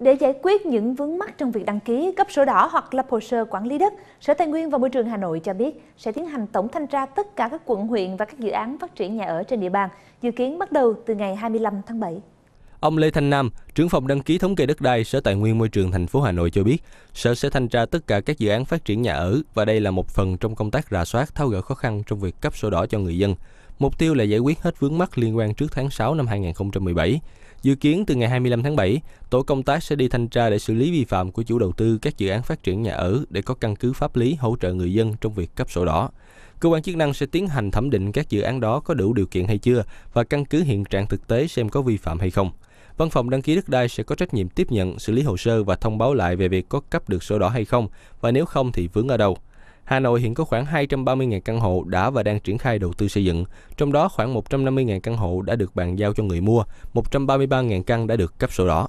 Để giải quyết những vướng mắc trong việc đăng ký, cấp sổ đỏ hoặc lập hồ sơ quản lý đất, Sở Tài nguyên và Môi trường Hà Nội cho biết sẽ tiến hành tổng thanh tra tất cả các quận huyện và các dự án phát triển nhà ở trên địa bàn, dự kiến bắt đầu từ ngày 25 tháng 7. Ông Lê Thanh Nam, trưởng phòng đăng ký thống kê đất đai Sở Tài nguyên Môi trường thành phố Hà Nội cho biết, Sở sẽ thanh tra tất cả các dự án phát triển nhà ở và đây là một phần trong công tác rà soát tháo gỡ khó khăn trong việc cấp sổ đỏ cho người dân. Mục tiêu là giải quyết hết vướng mắc liên quan trước tháng 6 năm 2017. Dự kiến từ ngày 25 tháng 7, tổ công tác sẽ đi thanh tra để xử lý vi phạm của chủ đầu tư các dự án phát triển nhà ở để có căn cứ pháp lý hỗ trợ người dân trong việc cấp sổ đỏ. Cơ quan chức năng sẽ tiến hành thẩm định các dự án đó có đủ điều kiện hay chưa và căn cứ hiện trạng thực tế xem có vi phạm hay không. Văn phòng đăng ký đất đai sẽ có trách nhiệm tiếp nhận, xử lý hồ sơ và thông báo lại về việc có cấp được sổ đỏ hay không và nếu không thì vướng ở đâu. Hà Nội hiện có khoảng 230.000 căn hộ đã và đang triển khai đầu tư xây dựng, trong đó khoảng 150.000 căn hộ đã được bàn giao cho người mua, 133.000 căn đã được cấp sổ đỏ.